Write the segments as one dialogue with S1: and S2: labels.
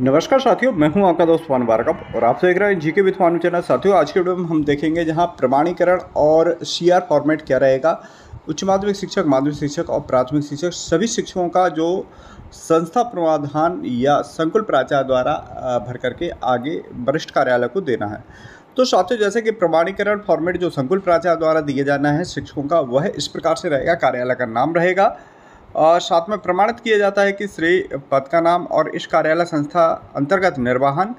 S1: नमस्कार साथियों मैं हूं आपका दोस्त वन बारकअप और आप देख रहे हैं जीके विथ मानू चैनल साथियों आज के वीडियो में हम देखेंगे जहां प्रमाणीकरण और सीआर फॉर्मेट क्या रहेगा उच्च माध्यमिक शिक्षक माध्यमिक शिक्षक और प्राथमिक शिक्षक सभी शिक्षकों का जो संस्था प्रावधान या संकुल प्राचार्य द्वारा भर करके आगे वरिष्ठ कार्यालय को देना है तो साथियों जैसे कि प्रमाणीकरण फॉर्मेट जो संकुल प्राचार्य द्वारा दिए जाना है शिक्षकों का वह इस प्रकार से रहेगा कार्यालय का नाम रहेगा और साथ में प्रमाणित किया जाता है कि श्री पद का नाम और इस कार्यालय संस्था अंतर्गत निर्वाहन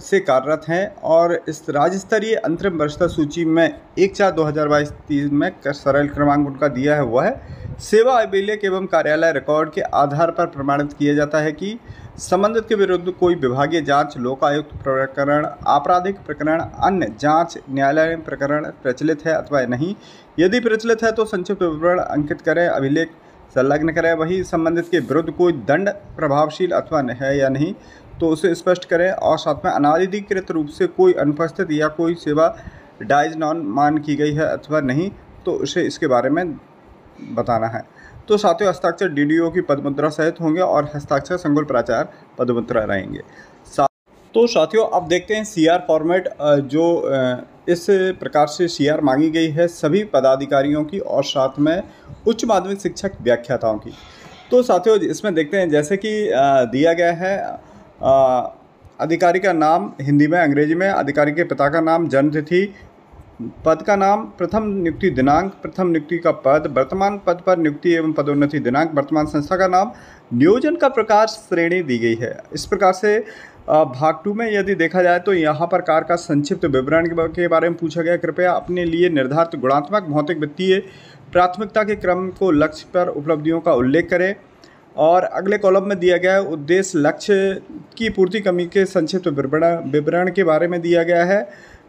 S1: से कार्यरत हैं और इस राज्य स्तरीय अंतरिम वर्षता सूची में एक चार दो हज़ार बाईस तीन में सरल क्रमांक उनका दिया है वह है सेवा अभिलेख एवं कार्यालय रिकॉर्ड के आधार पर प्रमाणित किया जाता है कि संबंधित के विरुद्ध कोई विभागीय जांच लोकायुक्त प्रकरण आपराधिक प्रकरण अन्य जांच न्यायालय प्रकरण प्रचलित है अथवा नहीं यदि प्रचलित है तो संक्षिप्त विवरण अंकित करें अभिलेख संलग्न करें वही संबंधित के विरुद्ध कोई दंड प्रभावशील अथवा है या नहीं तो उसे स्पष्ट करें और साथ में अनाधिकृत रूप से कोई अनुपस्थित या कोई सेवा डाइज नॉन मान की गई है अथवा नहीं तो उसे इसके बारे में बताना है तो साथियों हस्ताक्षर डी की पदमुद्रा सहित होंगे और हस्ताक्षर संगुल प्राचार पदमुद्रा रहेंगे तो साथियों अब देखते हैं सीआर फॉर्मेट जो इस प्रकार से सीआर मांगी गई है सभी पदाधिकारियों की और साथ में उच्च माध्यमिक शिक्षक व्याख्याताओं की तो साथियों इसमें देखते हैं जैसे कि दिया गया है अधिकारी का नाम हिंदी में अंग्रेजी में अधिकारी के पिता का नाम जन्मतिथि पद का नाम प्रथम नियुक्ति दिनांक प्रथम नियुक्ति का पद वर्तमान पद पर नियुक्ति एवं पदोन्नति दिनांक वर्तमान संस्था का नाम नियोजन का प्रकार श्रेणी दी गई है इस प्रकार से भाग टू में यदि देखा जाए तो यहाँ पर कार का संक्षिप्त विवरण के बारे में पूछा गया कृपया अपने लिए निर्धारित गुणात्मक भौतिक वित्तीय प्राथमिकता के क्रम को लक्ष्य पर उपलब्धियों का उल्लेख करें और अगले कॉलम में दिया गया उद्देश्य लक्ष्य की पूर्ति कमी के संक्षिप्त विवरण विवरण के बारे में दिया गया है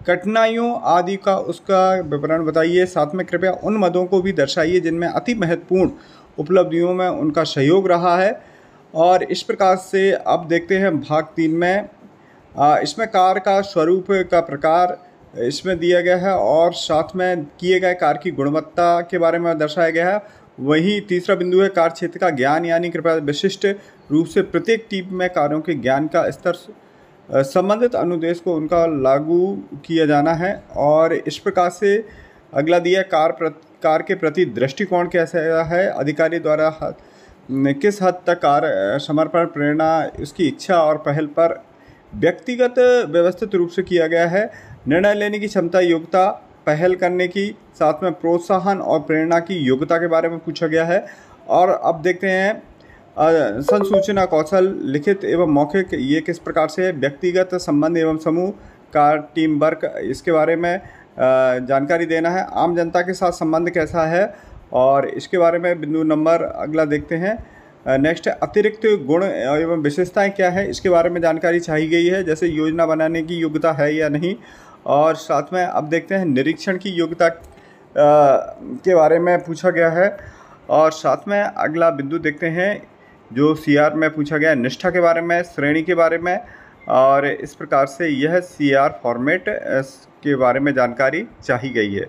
S1: कठिनाइयों आदि का उसका विवरण बताइए साथ में कृपया उन मदों को भी दर्शाइए जिनमें अति महत्वपूर्ण उपलब्धियों में उनका सहयोग रहा है और इस प्रकार से अब देखते हैं भाग तीन में इसमें कार का स्वरूप का प्रकार इसमें दिया गया है और साथ में किए गए कार की गुणवत्ता के बारे में दर्शाया गया है वहीं तीसरा बिंदु है कार क्षेत्र का ज्ञान यानी कृपया विशिष्ट रूप से प्रत्येक टीप में कारों के ज्ञान का स्तर संबंधित अनुदेश को उनका लागू किया जाना है और इस प्रकार से अगला दिया कार प्रत, कार के प्रति दृष्टिकोण कैसा है अधिकारी द्वारा किस हद तक कार्य समर्पण प्रेरणा उसकी इच्छा और पहल पर व्यक्तिगत व्यवस्थित रूप से किया गया है निर्णय लेने की क्षमता योग्यता पहल करने की साथ में प्रोत्साहन और प्रेरणा की योग्यता के बारे में पूछा गया है और अब देखते हैं संसूचना कौशल लिखित एवं मौखिक ये किस प्रकार से व्यक्तिगत संबंध एवं समूह का टीम वर्क इसके बारे में जानकारी देना है आम जनता के साथ संबंध कैसा है और इसके बारे में बिंदु नंबर अगला देखते हैं नेक्स्ट अतिरिक्त गुण एवं विशेषताएं क्या है इसके बारे में जानकारी चाहिए गई है जैसे योजना बनाने की योग्यता है या नहीं और साथ में अब देखते हैं निरीक्षण की योग्यता के बारे में पूछा गया है और साथ में अगला बिंदु देखते हैं जो सी में पूछा गया निष्ठा के बारे में श्रेणी के बारे में और इस प्रकार से यह सी फॉर्मेट के बारे में जानकारी चाही गई है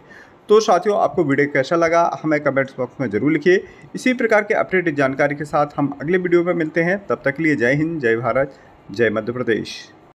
S1: तो साथियों आपको वीडियो कैसा लगा हमें कमेंट्स बॉक्स में ज़रूर लिखिए इसी प्रकार के अपडेटेड जानकारी के साथ हम अगले वीडियो में मिलते हैं तब तक के लिए जय हिंद जय भारत जय मध्य प्रदेश